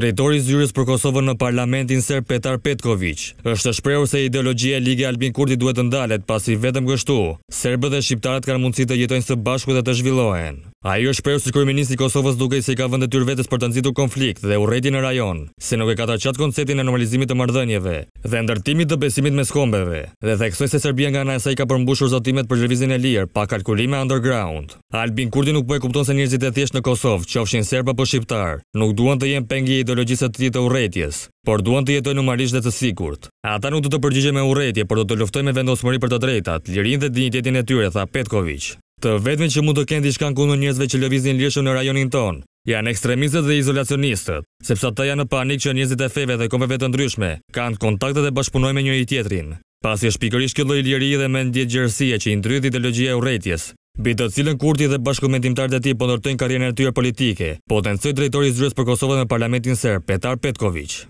Drejtori i zyrës për Kosovën në parlamentin Ser Petar Petkoviç është shprehur se ideologjia e Ligës Albin Kurti duhet të ndalet pasi vetëm kështu serbët dhe shqiptarët kanë mundësi të jetojnë së bashku dhe të zhvillohen. A i është preu si kërëministri Kosovës duke i se i ka vëndet tyrë vetës për të nëzitu konflikt dhe urejti në rajon, se nuk e ka të qatë konceptin e normalizimit të mardhënjeve dhe ndërtimit të besimit me skombeve dhe theksoj se Serbia nga në esaj ka përmbushur zotimet për gjërvizin e lirë pa kalkulime underground. Albin Kurdi nuk po e kupton se njërzit e thjesht në Kosovë, që ofshin Serba për Shqiptar, nuk duan të jenë pengi e ideologjisë të tjitë urejtjes, por duan të jetoj numarisht dhe të sigurt. Ata nuk të të përgjigje me urejtje, por do të luftoj me vendosëmëri për të drejtat, lirin dhe dignitetin e tyre, tha Petkovic. Të vetëmi që mund të kenë diçka në kundër njerëzve që lëvizin lirshëm në rajonin ton, janë ekstremistët dhe izolacionistët, sepse ata janë në panik që njerëzit e feve dhe kombeve të ndryshme kanë kontakte dhe bashkëpunojnë me njëri tjetrin. Pasi është pikërisht kjo lloj ljeri dhe ndjetë gjerësie që i ndryth ideologjia e urejtjes, mbi të cilën Kurti dhe bashkëmendimtarët e tij pëndërtojnë ndërtojnë karrierën e tyre politike, potencoi drejtori i zyrës për Kosovën në parlamentin serb Petar Petković.